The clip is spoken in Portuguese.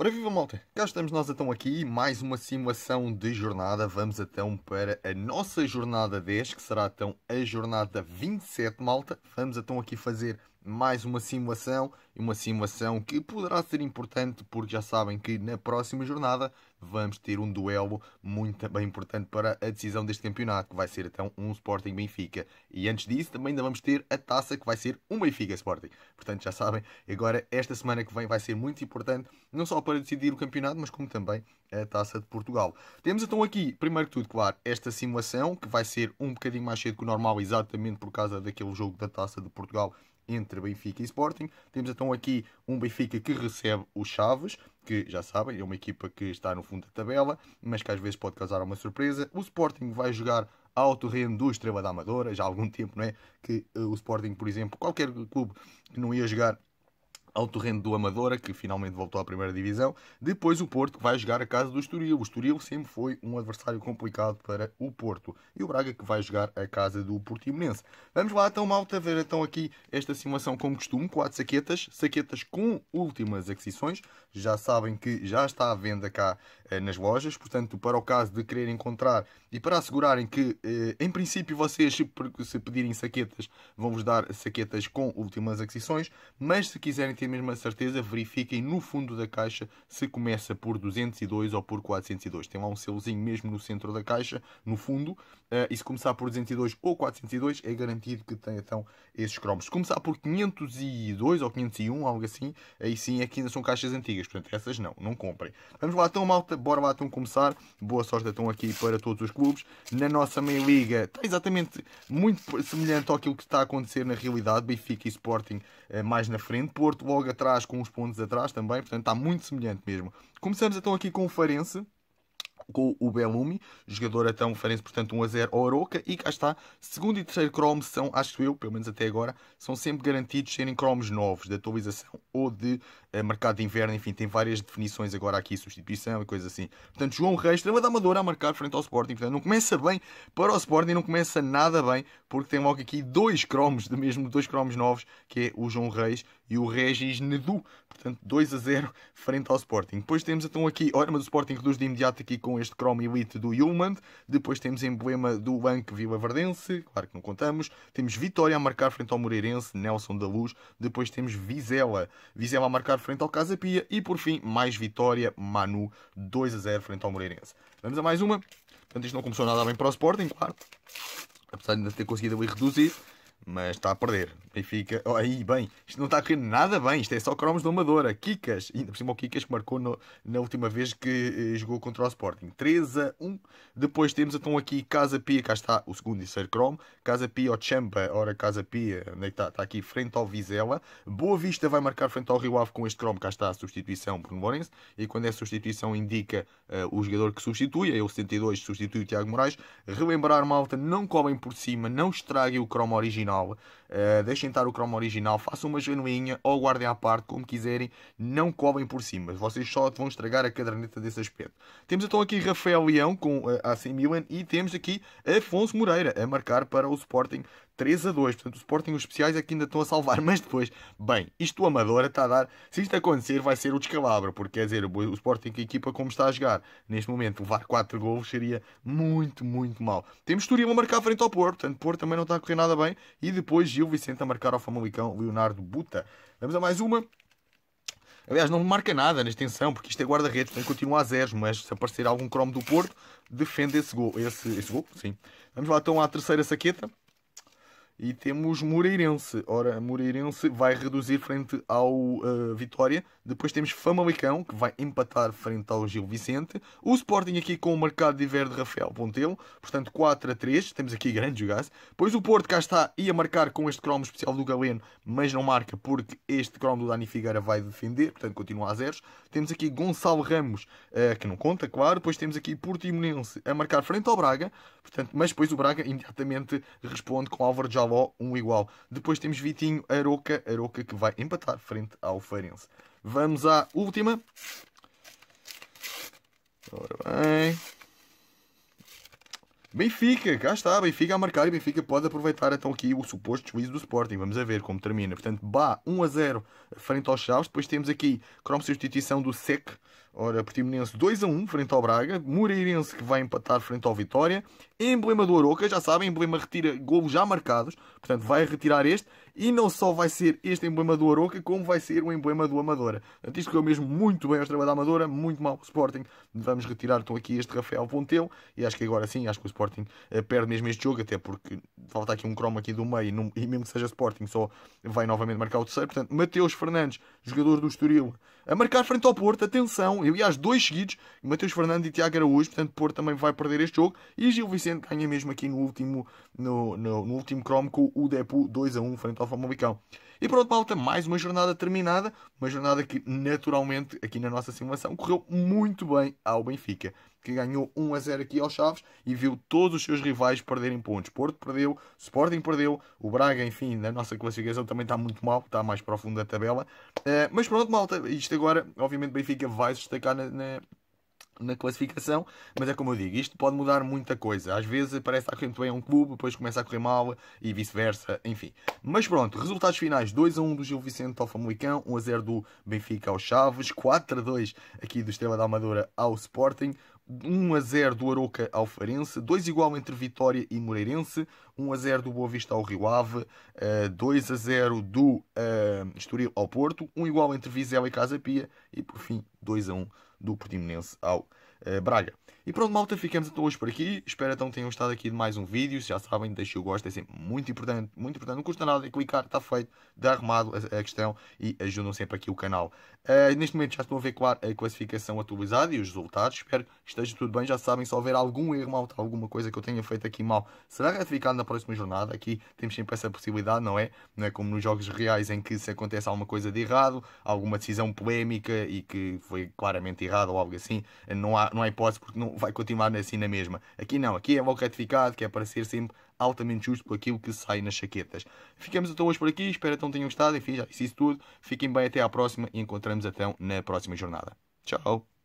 Ora viva malta, cá estamos nós então aqui, mais uma simulação de jornada, vamos então para a nossa jornada 10, que será então a jornada 27 malta, vamos então aqui fazer mais uma simulação, uma simulação que poderá ser importante porque já sabem que na próxima jornada vamos ter um duelo muito bem importante para a decisão deste campeonato, que vai ser então um Sporting Benfica. E antes disso, também ainda vamos ter a taça, que vai ser um Benfica Sporting. Portanto, já sabem, agora esta semana que vem vai ser muito importante, não só para decidir o campeonato, mas como também a taça de Portugal. Temos então aqui, primeiro que tudo, claro, esta simulação, que vai ser um bocadinho mais cedo que o normal, exatamente por causa daquele jogo da taça de Portugal entre Benfica e Sporting. Temos então aqui um Benfica que recebe o Chaves, que já sabem, é uma equipa que está no fundo da tabela, mas que às vezes pode causar uma surpresa. O Sporting vai jogar ao terreno do Estrela da Amadora, já há algum tempo, não é? Que uh, o Sporting, por exemplo, qualquer clube que não ia jogar ao terreno do Amadora, que finalmente voltou à primeira divisão. Depois o Porto, que vai jogar a casa do Estoril. O Estoril sempre foi um adversário complicado para o Porto. E o Braga, que vai jogar a casa do Portimonense. Vamos lá então, malta, ver então aqui esta simulação como costume. Quatro saquetas, saquetas com últimas aquisições. Já sabem que já está à venda cá eh, nas lojas. Portanto, para o caso de quererem encontrar e para assegurarem que, eh, em princípio, vocês se, se pedirem saquetas, vão-vos dar saquetas com últimas aquisições. Mas se quiserem ter mesma mesmo a certeza, verifiquem no fundo da caixa se começa por 202 ou por 402. Tem lá um selozinho mesmo no centro da caixa, no fundo, eh, e se começar por 202 ou 402 é garantido que tem então esses cromos. Se começar por 502 ou 501, algo assim, aí sim é que ainda são caixas antigas, portanto essas não, não comprem. Vamos lá então malta, bora lá então começar. Boa sorte então aqui para todos os clubes. Na nossa meia liga está exatamente muito semelhante àquilo que está a acontecer na realidade, Benfica e Sporting eh, mais na frente, Porto logo atrás com uns pontos atrás também, portanto está muito semelhante mesmo. Começamos então aqui com o Farense, com o Belumi, jogador então farense, portanto 1 a 0 ao Aroca, e cá está, segundo e terceiro cromo são, acho eu, pelo menos até agora, são sempre garantidos serem cromos novos, de atualização ou de uh, mercado de inverno, enfim, tem várias definições agora aqui, substituição e coisas assim. Portanto, João Reis, treinador da Amadora, a marcar frente ao Sporting, portanto não começa bem para o Sporting, não começa nada bem, porque tem logo aqui dois cromos, de mesmo dois cromos novos, que é o João Reis e o Regis Nedu, portanto 2 a 0 frente ao Sporting. Depois temos então aqui, olha, mas o Sporting reduz de imediato aqui com este Chrome Elite do Human. Depois temos emblema do Banco Vila Verdense, claro que não contamos. Temos Vitória a marcar frente ao Moreirense, Nelson da Luz. Depois temos Vizela, Vizela a marcar frente ao Casa Pia. E por fim, mais Vitória, Manu, 2 a 0 frente ao Moreirense. Vamos a mais uma. Portanto, isto não começou nada bem para o Sporting, claro. Apesar de ainda ter conseguido ali reduzir mas está a perder. E fica. Oh, aí, bem, isto não está a correr nada bem, isto é só cromos de a Kikas, ainda por cima o Kikas que marcou no, na última vez que eh, jogou contra o Sporting. 3 a 1. Depois temos então aqui Casa Pia, cá está o segundo e terceiro cromo. Casa Pia ao Champa, ora Casa Pia, onde é que está? Está aqui frente ao Vizela. Boa Vista vai marcar frente ao Rio Ave com este cromo, cá está a substituição por Morense. E quando é substituição indica uh, o jogador que substitui, é o 72, substitui o Tiago Moraes. Relembrar, malta, não cobrem por cima, não estraguem o cromo original original, uh, deixem estar o croma original, façam uma genuinha ou guardem à parte, como quiserem, não cobrem por cima, vocês só vão estragar a caderneta desse aspecto. Temos então aqui Rafael Leão com uh, eh, 100 Milan e temos aqui Afonso Moreira a marcar para o Sporting 3 a 2. Portanto, o Sporting os especiais aqui é ainda estão a salvar, mas depois, bem, isto o Amadora está a dar. Se isto acontecer, vai ser o descalabro, porque quer dizer, o Sporting, a equipa como está a jogar neste momento, levar 4 gols seria muito, muito mal. Temos Turil a marcar frente ao Porto, portanto, Porto também não está a correr nada bem e depois Gil Vicente a marcar ao Famalicão Leonardo Buta. Vamos a mais uma. Aliás, não marca nada na extensão, porque isto é guarda-redes, que continua a zeros, mas se aparecer algum cromo do Porto, defende esse gol. Esse, esse gol, sim. Vamos lá então à terceira saqueta. E temos Moreirense. Ora, Moreirense vai reduzir frente ao uh, Vitória. Depois temos Famalicão, que vai empatar frente ao Gil Vicente. O Sporting aqui com o mercado de Iver de Rafael Pontelo. Portanto, 4 a 3. Temos aqui grande jogadores. Pois o Porto cá está, ia marcar com este cromo especial do Galeno, mas não marca porque este cromo do Dani Figueira vai defender. Portanto, continua a zeros. Temos aqui Gonçalo Ramos, uh, que não conta, claro. Depois temos aqui Portimonense a marcar frente ao Braga. Portanto, mas depois o Braga imediatamente responde com Álvaro Jal Jaló, um igual. Depois temos Vitinho, Aroca, Aroca que vai empatar frente ao Farense. Vamos à última. Ora bem. Benfica, cá está, Benfica a marcar e Benfica pode aproveitar então aqui o suposto juízo do Sporting. Vamos a ver como termina. Portanto, Bá 1 a 0 frente aos Chaves. Depois temos aqui Crom substituição do Sec Ora, Portimonense 2 a 1 frente ao Braga, Moreirense que vai empatar frente ao Vitória, emblema do Aroca, já sabem, emblema retira golos já marcados, portanto vai retirar este, e não só vai ser este emblema do Aroca, como vai ser o emblema do Amadora. Portanto, isto eu mesmo muito bem ao trabalho da Amadora, muito mal o Sporting. Vamos retirar então aqui este Rafael Ponteu, e acho que agora sim, acho que o Sporting eh, perde mesmo este jogo, até porque falta aqui um cromo aqui do meio, e mesmo que seja Sporting, só vai novamente marcar o terceiro. Portanto, Mateus Fernandes, jogador do Estoril, a marcar frente ao Porto, atenção, eu ia às dois seguidos, e Matheus Fernandes e Tiago Araújo, portanto Porto também vai perder este jogo. E Gil Vicente ganha mesmo aqui no último, no, no, no último cromo com o Depu 2 a 1 frente ao Famalicão. E pronto, malta, mais uma jornada terminada, uma jornada que naturalmente aqui na nossa simulação correu muito bem ao Benfica que ganhou 1 a 0 aqui ao Chaves e viu todos os seus rivais perderem pontos. Porto perdeu, Sporting perdeu, o Braga, enfim, na nossa classificação também está muito mal, está mais para o fundo da tabela. Uh, mas pronto, malta, isto agora, obviamente, Benfica vai se destacar na, na na classificação, mas é como eu digo, isto pode mudar muita coisa. Às vezes parece estar correndo bem um clube, depois começa a correr mal e vice-versa, enfim. Mas pronto, resultados finais: 2 a 1 do Gil Vicente ao Famalicão, 1 a 0 do Benfica ao Chaves, 4 a 2 aqui do Estrela da Amadora ao Sporting, 1 a 0 do Aroca ao Farense, 2 igual entre Vitória e Moreirense, 1 a 0 do Boa Vista ao Rio Ave, 2 eh, a 0 do uh, Estoril ao Porto, 1 igual entre Vizela e Casa Pia e por fim 2 a 1 do Portimonense ao uh, Braga. E pronto, malta, ficamos até então hoje por aqui. Espero então tenham gostado aqui de mais um vídeo. Se já sabem, deixem o gosto, é sempre muito importante, muito importante. Não custa nada, é clicar, está feito, dá arrumado a, a, questão e ajudam sempre aqui o canal. Uh, neste momento já estão a ver, claro, a classificação atualizada e os resultados. Espero que esteja tudo bem. Já sabem, se houver algum erro, malta, alguma coisa que eu tenha feito aqui mal, será ratificado na próxima jornada. Aqui temos sempre essa possibilidade, não é? Não é como nos jogos reais em que se acontece alguma coisa de errado, alguma decisão polémica e que foi claramente errada ou algo assim, não há, não há hipótese porque não vai continuar assim na mesma. Aqui não, aqui é logo retificado, que é para ser sempre altamente justo por aquilo que sai nas chaquetas. Ficamos então hoje por aqui, espero que tenham gostado, enfim, já disse tudo. Fiquem bem até à próxima e encontramos então na próxima jornada. Tchau!